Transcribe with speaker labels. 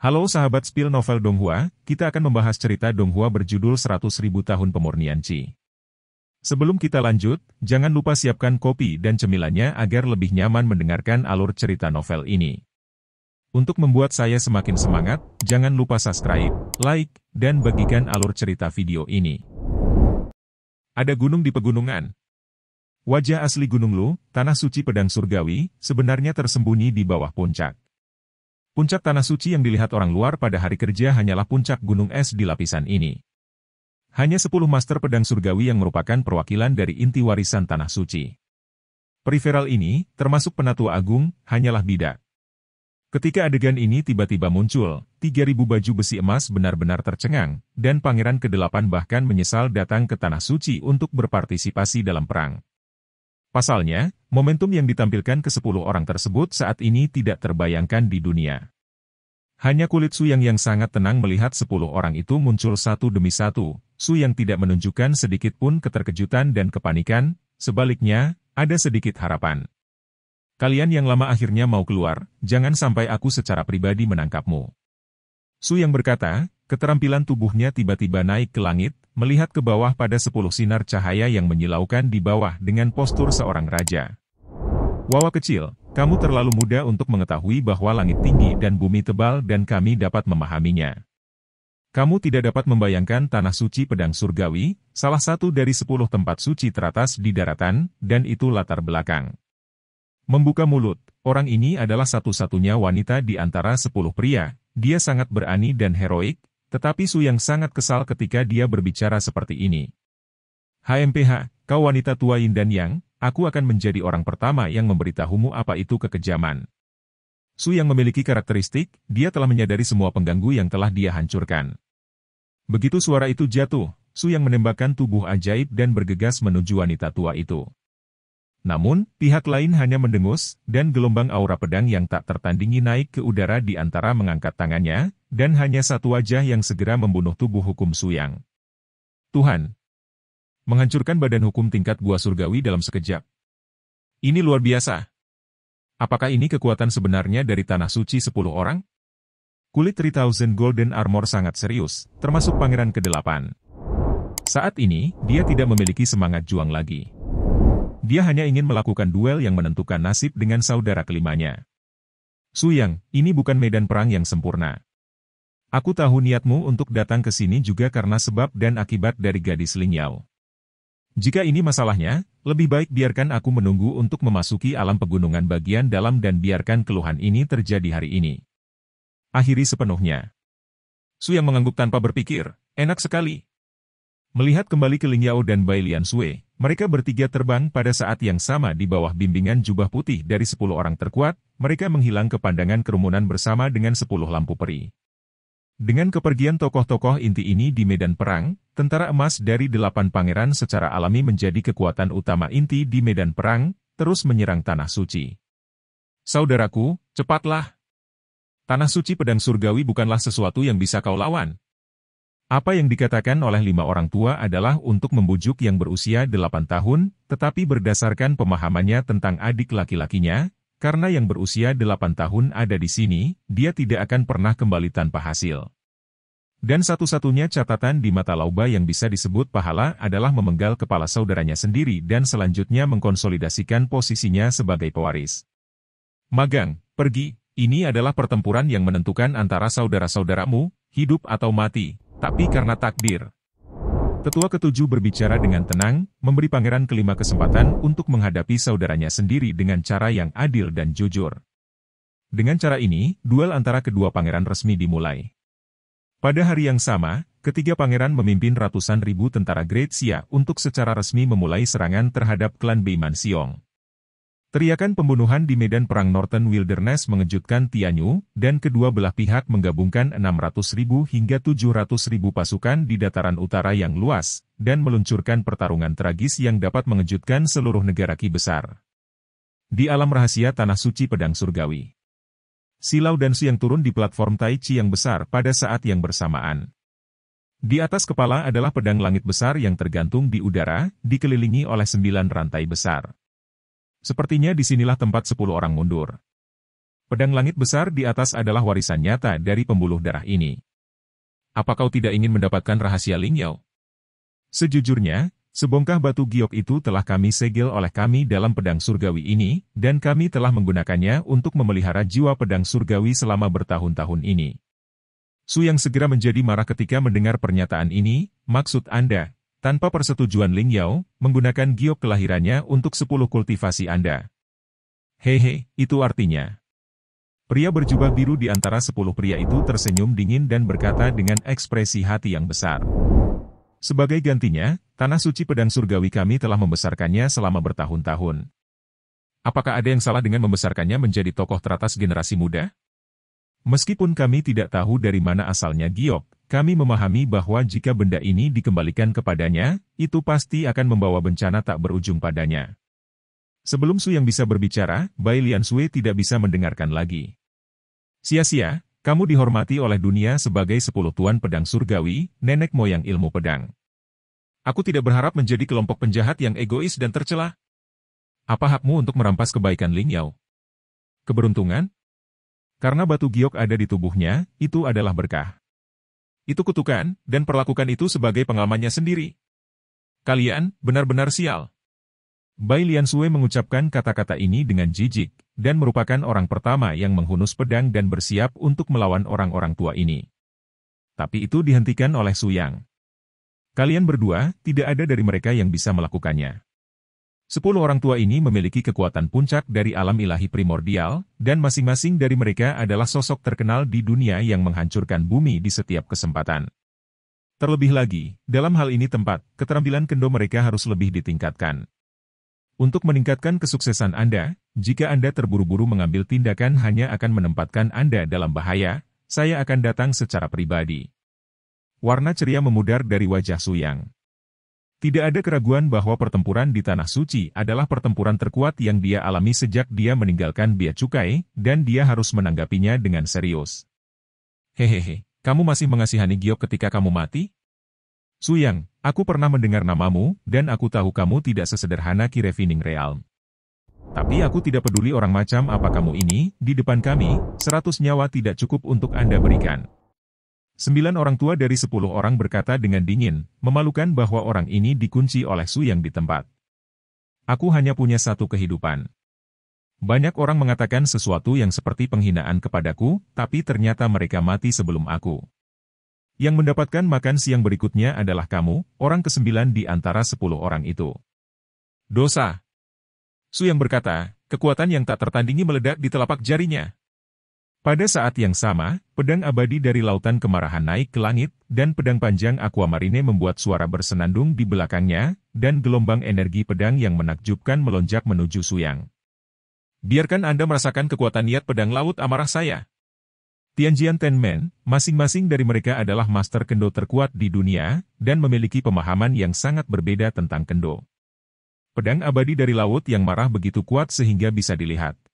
Speaker 1: Halo sahabat Spill Novel Donghua, kita akan membahas cerita Donghua berjudul 100.000 Tahun Pemurnian Qi. Sebelum kita lanjut, jangan lupa siapkan kopi dan cemilannya agar lebih nyaman mendengarkan alur cerita novel ini. Untuk membuat saya semakin semangat, jangan lupa subscribe, like, dan bagikan alur cerita video ini. Ada gunung di pegunungan. Wajah asli Gunung Lu, Tanah Suci Pedang Surgawi, sebenarnya tersembunyi di bawah puncak. Puncak Tanah Suci yang dilihat orang luar pada hari kerja hanyalah puncak gunung es di lapisan ini. Hanya 10 master pedang surgawi yang merupakan perwakilan dari inti warisan Tanah Suci. Peripheral ini, termasuk penatua agung, hanyalah bidak. Ketika adegan ini tiba-tiba muncul, 3.000 baju besi emas benar-benar tercengang, dan pangeran ke-8 bahkan menyesal datang ke Tanah Suci untuk berpartisipasi dalam perang. Pasalnya, momentum yang ditampilkan ke sepuluh orang tersebut saat ini tidak terbayangkan di dunia. Hanya kulit Su yang sangat tenang melihat sepuluh orang itu muncul satu demi satu, Su yang tidak menunjukkan sedikit pun keterkejutan dan kepanikan, sebaliknya, ada sedikit harapan. Kalian yang lama akhirnya mau keluar, jangan sampai aku secara pribadi menangkapmu. Su yang berkata, Keterampilan tubuhnya tiba-tiba naik ke langit, melihat ke bawah pada sepuluh sinar cahaya yang menyilaukan di bawah dengan postur seorang raja. Wawa kecil, kamu terlalu muda untuk mengetahui bahwa langit tinggi dan bumi tebal dan kami dapat memahaminya. Kamu tidak dapat membayangkan tanah suci pedang surgawi, salah satu dari sepuluh tempat suci teratas di daratan, dan itu latar belakang. Membuka mulut, orang ini adalah satu-satunya wanita di antara sepuluh pria, dia sangat berani dan heroik, tetapi Su Yang sangat kesal ketika dia berbicara seperti ini. HMPH, kau wanita tua Yin dan Yang, aku akan menjadi orang pertama yang memberitahumu apa itu kekejaman. Su Yang memiliki karakteristik, dia telah menyadari semua pengganggu yang telah dia hancurkan. Begitu suara itu jatuh, Su Yang menembakkan tubuh ajaib dan bergegas menuju wanita tua itu. Namun, pihak lain hanya mendengus, dan gelombang aura pedang yang tak tertandingi naik ke udara di antara mengangkat tangannya, dan hanya satu wajah yang segera membunuh tubuh hukum Suyang. Tuhan! Menghancurkan badan hukum tingkat gua surgawi dalam sekejap. Ini luar biasa. Apakah ini kekuatan sebenarnya dari Tanah Suci sepuluh orang? Kulit 3000 Golden Armor sangat serius, termasuk Pangeran ke-8. Saat ini, dia tidak memiliki semangat juang lagi. Dia hanya ingin melakukan duel yang menentukan nasib dengan saudara kelimanya. Yang, ini bukan medan perang yang sempurna. Aku tahu niatmu untuk datang ke sini juga karena sebab dan akibat dari gadis Lingyao. Jika ini masalahnya, lebih baik biarkan aku menunggu untuk memasuki alam pegunungan bagian dalam dan biarkan keluhan ini terjadi hari ini. Akhiri sepenuhnya. Su yang mengangguk tanpa berpikir, enak sekali. Melihat kembali ke Lingyao dan Bai Lian Sui, mereka bertiga terbang pada saat yang sama di bawah bimbingan jubah putih dari sepuluh orang terkuat, mereka menghilang ke pandangan kerumunan bersama dengan sepuluh lampu peri. Dengan kepergian tokoh-tokoh inti ini di medan perang, tentara emas dari delapan pangeran secara alami menjadi kekuatan utama inti di medan perang, terus menyerang Tanah Suci. Saudaraku, cepatlah! Tanah Suci Pedang Surgawi bukanlah sesuatu yang bisa kau lawan, apa yang dikatakan oleh lima orang tua adalah untuk membujuk yang berusia delapan tahun, tetapi berdasarkan pemahamannya tentang adik laki-lakinya, karena yang berusia delapan tahun ada di sini, dia tidak akan pernah kembali tanpa hasil. Dan satu-satunya catatan di mata Lauba yang bisa disebut pahala adalah memenggal kepala saudaranya sendiri dan selanjutnya mengkonsolidasikan posisinya sebagai pewaris. Magang, pergi, ini adalah pertempuran yang menentukan antara saudara-saudaramu, hidup atau mati tapi karena takdir. Tetua ketujuh berbicara dengan tenang, memberi pangeran kelima kesempatan untuk menghadapi saudaranya sendiri dengan cara yang adil dan jujur. Dengan cara ini, duel antara kedua pangeran resmi dimulai. Pada hari yang sama, ketiga pangeran memimpin ratusan ribu tentara Great untuk secara resmi memulai serangan terhadap klan Beiman Siong. Teriakan pembunuhan di medan perang Northern Wilderness mengejutkan Tianyu, dan kedua belah pihak menggabungkan 600.000 hingga 700.000 pasukan di dataran utara yang luas, dan meluncurkan pertarungan tragis yang dapat mengejutkan seluruh negara Ki besar. Di alam rahasia Tanah Suci Pedang Surgawi. Silau dan Siang turun di platform Tai Chi yang besar pada saat yang bersamaan. Di atas kepala adalah pedang langit besar yang tergantung di udara, dikelilingi oleh sembilan rantai besar. Sepertinya disinilah tempat sepuluh orang mundur. Pedang langit besar di atas adalah warisan nyata dari pembuluh darah ini. Apa kau tidak ingin mendapatkan rahasia Lingyao? Sejujurnya, sebongkah batu giok itu telah kami segel oleh kami dalam pedang surgawi ini, dan kami telah menggunakannya untuk memelihara jiwa pedang surgawi selama bertahun-tahun ini. Su yang segera menjadi marah ketika mendengar pernyataan ini, maksud Anda, tanpa persetujuan Ling Yao, menggunakan giok kelahirannya untuk 10 kultivasi Anda. Hehe, itu artinya. Pria berjubah biru di antara 10 pria itu tersenyum dingin dan berkata dengan ekspresi hati yang besar. Sebagai gantinya, tanah suci pedang surgawi kami telah membesarkannya selama bertahun-tahun. Apakah ada yang salah dengan membesarkannya menjadi tokoh teratas generasi muda? Meskipun kami tidak tahu dari mana asalnya giok, kami memahami bahwa jika benda ini dikembalikan kepadanya, itu pasti akan membawa bencana tak berujung padanya. Sebelum Su yang bisa berbicara, Bai Lian Sui tidak bisa mendengarkan lagi. Sia-sia, kamu dihormati oleh dunia sebagai sepuluh tuan pedang surgawi, nenek moyang ilmu pedang. Aku tidak berharap menjadi kelompok penjahat yang egois dan tercela. Apa hakmu untuk merampas kebaikan Ling Yao? Keberuntungan? Karena batu giok ada di tubuhnya, itu adalah berkah itu kutukan, dan perlakukan itu sebagai pengalamannya sendiri. Kalian, benar-benar sial. Bai Lian Sui mengucapkan kata-kata ini dengan jijik, dan merupakan orang pertama yang menghunus pedang dan bersiap untuk melawan orang-orang tua ini. Tapi itu dihentikan oleh Su Yang. Kalian berdua, tidak ada dari mereka yang bisa melakukannya. Sepuluh orang tua ini memiliki kekuatan puncak dari alam ilahi primordial, dan masing-masing dari mereka adalah sosok terkenal di dunia yang menghancurkan bumi di setiap kesempatan. Terlebih lagi, dalam hal ini tempat, keterampilan kendo mereka harus lebih ditingkatkan. Untuk meningkatkan kesuksesan Anda, jika Anda terburu-buru mengambil tindakan hanya akan menempatkan Anda dalam bahaya, saya akan datang secara pribadi. Warna ceria memudar dari wajah Suyang. Tidak ada keraguan bahwa pertempuran di Tanah Suci adalah pertempuran terkuat yang dia alami sejak dia meninggalkan Bia Cukai, dan dia harus menanggapinya dengan serius. Hehehe, kamu masih mengasihani Giok ketika kamu mati? Suyang, aku pernah mendengar namamu, dan aku tahu kamu tidak sesederhana Kirevining Realm. Tapi aku tidak peduli orang macam apa kamu ini, di depan kami, seratus nyawa tidak cukup untuk Anda berikan. Sembilan orang tua dari sepuluh orang berkata dengan dingin, memalukan bahwa orang ini dikunci oleh Su Yang di tempat. Aku hanya punya satu kehidupan. Banyak orang mengatakan sesuatu yang seperti penghinaan kepadaku, tapi ternyata mereka mati sebelum aku. Yang mendapatkan makan siang berikutnya adalah kamu, orang kesembilan di antara sepuluh orang itu. Dosa. Su yang berkata, kekuatan yang tak tertandingi meledak di telapak jarinya. Pada saat yang sama, pedang abadi dari lautan kemarahan naik ke langit, dan pedang panjang Aquamarine membuat suara bersenandung di belakangnya, dan gelombang energi pedang yang menakjubkan melonjak menuju Suyang. Biarkan Anda merasakan kekuatan niat pedang laut amarah saya. Tianjian Tenmen, masing-masing dari mereka adalah master kendo terkuat di dunia, dan memiliki pemahaman yang sangat berbeda tentang kendo. Pedang abadi dari laut yang marah begitu kuat sehingga bisa dilihat.